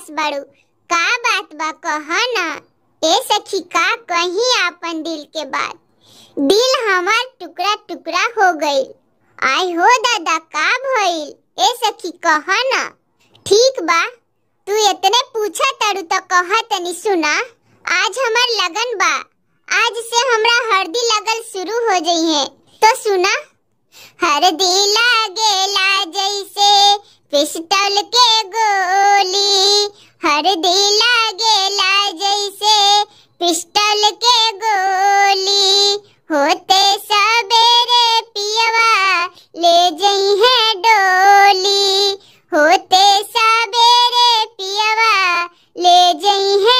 बस बड़ू का बात बा कह न ए सखी का कहीं आपन दिल के बात दिल हमार टुकड़ा टुकड़ा हो गई आय हो दादा का भइल ए सखी कह न ठीक बा तू इतने पूछा तड़ू तो कह तनी सुना आज हमार लगन बा आज से हमरा हरदी लगल शुरू हो गई है तो सुना हरदी लागे ला जैसे पिस्तौल के गो सर्दी जैसे पिस्टल के गोली होते सबेरे पियवा ले जई है डोली होते सबेरे पियवा ले जई है